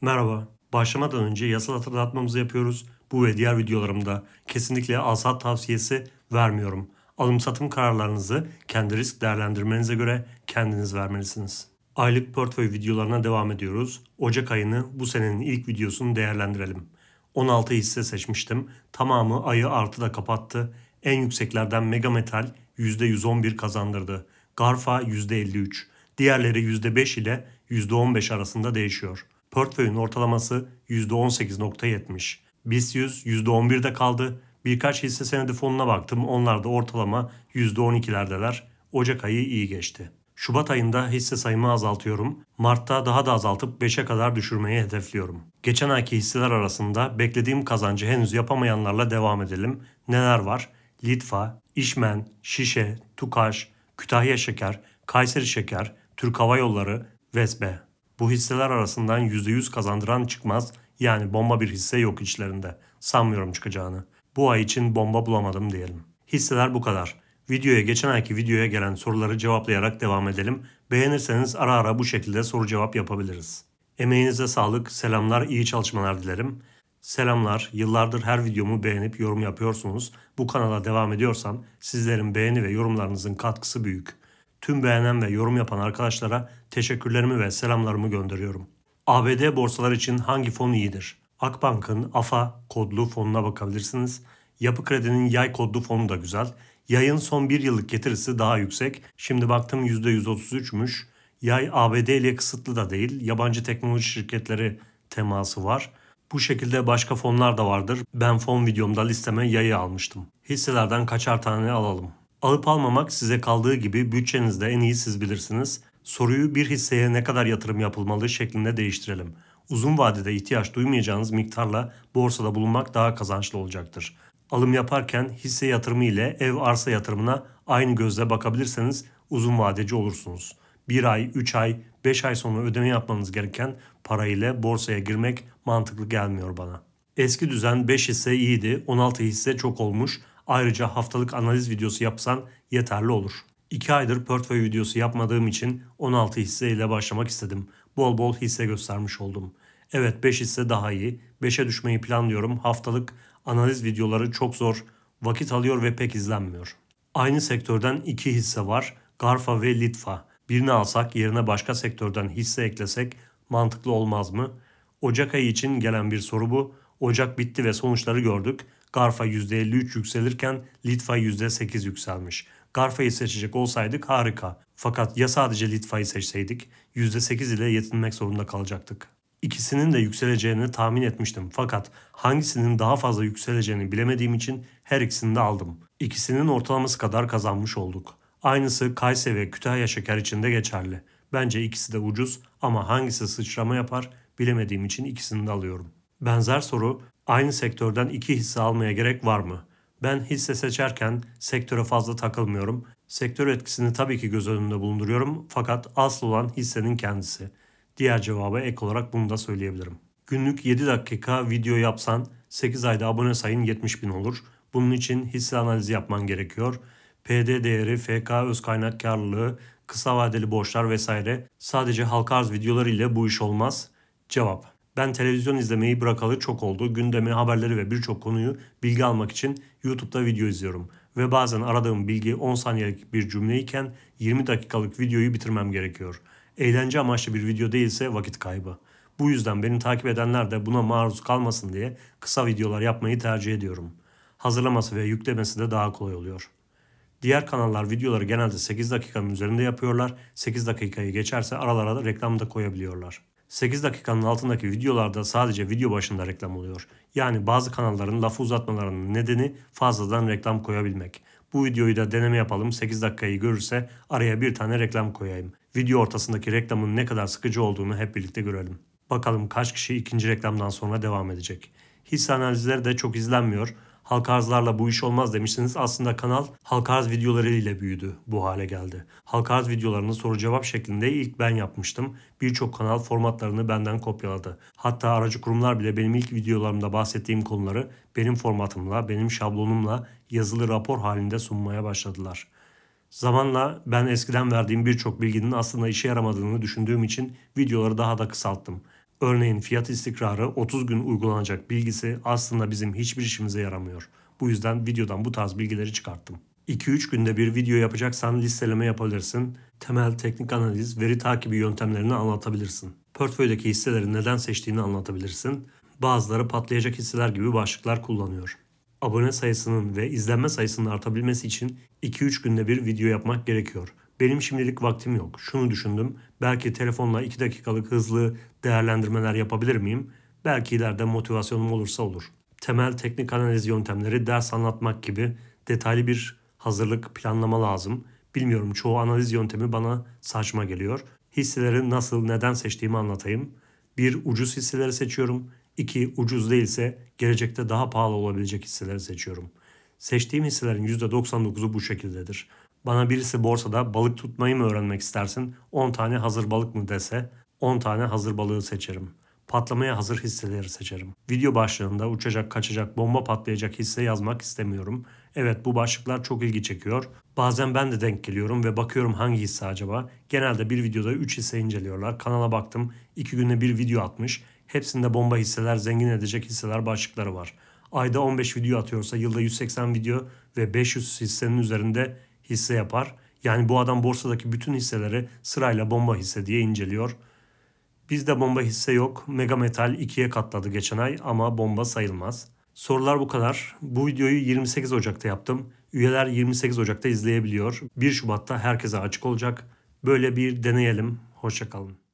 Merhaba, başlamadan önce yasal hatırlatmamızı yapıyoruz. Bu ve diğer videolarımda kesinlikle alsat tavsiyesi vermiyorum. Alım satım kararlarınızı kendi risk değerlendirmenize göre kendiniz vermelisiniz. Aylık portföy videolarına devam ediyoruz. Ocak ayını bu senenin ilk videosunu değerlendirelim. 16 hisse seçmiştim. Tamamı ayı artıda kapattı. En yükseklerden Mega Metal %111 kazandırdı. Garfa %53. Diğerleri %5 ile %15 arasında değişiyor. Portföyün ortalaması %18.70. BIST 100 %11'de kaldı. Birkaç hisse senedi fonuna baktım. Onlar da ortalama %12'lerdeler. Ocak ayı iyi geçti. Şubat ayında hisse sayımı azaltıyorum. Mart'ta daha da azaltıp 5'e kadar düşürmeyi hedefliyorum. Geçen ayki hisseler arasında beklediğim kazancı henüz yapamayanlarla devam edelim. Neler var? Litfa, İşmen, Şişe, Tukaş, Kütahya Şeker, Kayseri Şeker, Türk Hava Yolları, Vesbe. Bu hisseler arasından %100 kazandıran çıkmaz yani bomba bir hisse yok içlerinde. Sanmıyorum çıkacağını. Bu ay için bomba bulamadım diyelim. Hisseler bu kadar. Videoya geçen ayki videoya gelen soruları cevaplayarak devam edelim. Beğenirseniz ara ara bu şekilde soru cevap yapabiliriz. Emeğinize sağlık, selamlar, iyi çalışmalar dilerim. Selamlar, yıllardır her videomu beğenip yorum yapıyorsunuz. Bu kanala devam ediyorsam sizlerin beğeni ve yorumlarınızın katkısı büyük tüm beğenen ve yorum yapan arkadaşlara teşekkürlerimi ve selamlarımı gönderiyorum. ABD borsalar için hangi fon iyidir? Akbank'ın AFA kodlu fonuna bakabilirsiniz. Yapı Kredi'nin yay kodlu fonu da güzel. Yayın son bir yıllık getirisi daha yüksek. Şimdi baktım %133'müş. Yay ABD ile kısıtlı da değil. Yabancı teknoloji şirketleri teması var. Bu şekilde başka fonlar da vardır. Ben fon videomda listeme yayı almıştım. Hisselerden kaçar tane alalım? Alıp almamak size kaldığı gibi bütçenizde en iyi siz bilirsiniz. Soruyu bir hisseye ne kadar yatırım yapılmalı şeklinde değiştirelim. Uzun vadede ihtiyaç duymayacağınız miktarla borsada bulunmak daha kazançlı olacaktır. Alım yaparken hisse yatırımı ile ev arsa yatırımına aynı gözle bakabilirseniz uzun vadeci olursunuz. 1 ay, 3 ay, 5 ay sonra ödeme yapmanız gereken para ile borsaya girmek mantıklı gelmiyor bana. Eski düzen 5 hisse iyiydi, 16 hisse çok olmuş Ayrıca haftalık analiz videosu yapsan yeterli olur. 2 aydır portföy videosu yapmadığım için 16 hisse ile başlamak istedim. Bol bol hisse göstermiş oldum. Evet 5 hisse daha iyi. 5'e düşmeyi planlıyorum. Haftalık analiz videoları çok zor. Vakit alıyor ve pek izlenmiyor. Aynı sektörden 2 hisse var. Garfa ve Litfa. Birini alsak yerine başka sektörden hisse eklesek mantıklı olmaz mı? Ocak ayı için gelen bir soru bu. Ocak bitti ve sonuçları gördük. Garfa %53 yükselirken Litva %8 yükselmiş. Garfa'yı seçecek olsaydık harika. Fakat ya sadece Litva'yı seçseydik %8 ile yetinmek zorunda kalacaktık. İkisinin de yükseleceğini tahmin etmiştim fakat hangisinin daha fazla yükseleceğini bilemediğim için her ikisini de aldım. İkisinin ortalaması kadar kazanmış olduk. Aynısı Kayseri ve Kütahya şeker için de geçerli. Bence ikisi de ucuz ama hangisi sıçrama yapar bilemediğim için ikisini de alıyorum. Benzer soru aynı sektörden iki hisse almaya gerek var mı? Ben hisse seçerken sektöre fazla takılmıyorum. Sektör etkisini tabii ki göz önünde bulunduruyorum fakat asıl olan hissenin kendisi. Diğer cevaba ek olarak bunu da söyleyebilirim. Günlük 7 dakika video yapsan 8 ayda abone sayın 70 bin olur. Bunun için hisse analizi yapman gerekiyor. PD değeri, FK öz kaynak karlılığı, kısa vadeli borçlar vesaire sadece halka arz videoları ile bu iş olmaz. Cevap ben televizyon izlemeyi bırakalı çok oldu. Gündemi, haberleri ve birçok konuyu bilgi almak için YouTube'da video izliyorum. Ve bazen aradığım bilgi 10 saniyelik bir cümleyken 20 dakikalık videoyu bitirmem gerekiyor. Eğlence amaçlı bir video değilse vakit kaybı. Bu yüzden beni takip edenler de buna maruz kalmasın diye kısa videolar yapmayı tercih ediyorum. Hazırlaması ve yüklemesi de daha kolay oluyor. Diğer kanallar videoları genelde 8 dakikanın üzerinde yapıyorlar. 8 dakikayı geçerse aralara da reklam da koyabiliyorlar. 8 dakikanın altındaki videolarda sadece video başında reklam oluyor. Yani bazı kanalların lafı uzatmalarının nedeni fazladan reklam koyabilmek. Bu videoyu da deneme yapalım 8 dakikayı görürse araya bir tane reklam koyayım. Video ortasındaki reklamın ne kadar sıkıcı olduğunu hep birlikte görelim. Bakalım kaç kişi ikinci reklamdan sonra devam edecek. Hisse analizleri de çok izlenmiyor halka arzlarla bu iş olmaz demişsiniz. Aslında kanal halka arz videoları büyüdü. Bu hale geldi. Halka arz videolarını soru cevap şeklinde ilk ben yapmıştım. Birçok kanal formatlarını benden kopyaladı. Hatta aracı kurumlar bile benim ilk videolarımda bahsettiğim konuları benim formatımla, benim şablonumla yazılı rapor halinde sunmaya başladılar. Zamanla ben eskiden verdiğim birçok bilginin aslında işe yaramadığını düşündüğüm için videoları daha da kısalttım. Örneğin fiyat istikrarı 30 gün uygulanacak bilgisi aslında bizim hiçbir işimize yaramıyor. Bu yüzden videodan bu tarz bilgileri çıkarttım. 2-3 günde bir video yapacaksan listeleme yapabilirsin. Temel teknik analiz, veri takibi yöntemlerini anlatabilirsin. Portföydeki hisseleri neden seçtiğini anlatabilirsin. Bazıları patlayacak hisseler gibi başlıklar kullanıyor. Abone sayısının ve izlenme sayısının artabilmesi için 2-3 günde bir video yapmak gerekiyor benim şimdilik vaktim yok. Şunu düşündüm. Belki telefonla 2 dakikalık hızlı değerlendirmeler yapabilir miyim? Belki ileride motivasyonum olursa olur. Temel teknik analiz yöntemleri ders anlatmak gibi detaylı bir hazırlık planlama lazım. Bilmiyorum çoğu analiz yöntemi bana saçma geliyor. Hisseleri nasıl neden seçtiğimi anlatayım. Bir ucuz hisseleri seçiyorum. İki ucuz değilse gelecekte daha pahalı olabilecek hisseleri seçiyorum. Seçtiğim hisselerin %99'u bu şekildedir. Bana birisi borsada balık tutmayı mı öğrenmek istersin? 10 tane hazır balık mı dese 10 tane hazır balığı seçerim. Patlamaya hazır hisseleri seçerim. Video başlığında uçacak, kaçacak, bomba patlayacak hisse yazmak istemiyorum. Evet bu başlıklar çok ilgi çekiyor. Bazen ben de denk geliyorum ve bakıyorum hangi hisse acaba. Genelde bir videoda 3 hisse inceliyorlar. Kanala baktım 2 günde bir video atmış. Hepsinde bomba hisseler, zengin edecek hisseler başlıkları var. Ayda 15 video atıyorsa yılda 180 video ve 500 hissenin üzerinde hisse yapar. Yani bu adam borsadaki bütün hisseleri sırayla bomba hisse diye inceliyor. Bizde bomba hisse yok. Mega Metal 2'ye katladı geçen ay ama bomba sayılmaz. Sorular bu kadar. Bu videoyu 28 Ocak'ta yaptım. Üyeler 28 Ocak'ta izleyebiliyor. 1 Şubat'ta herkese açık olacak. Böyle bir deneyelim. Hoşçakalın.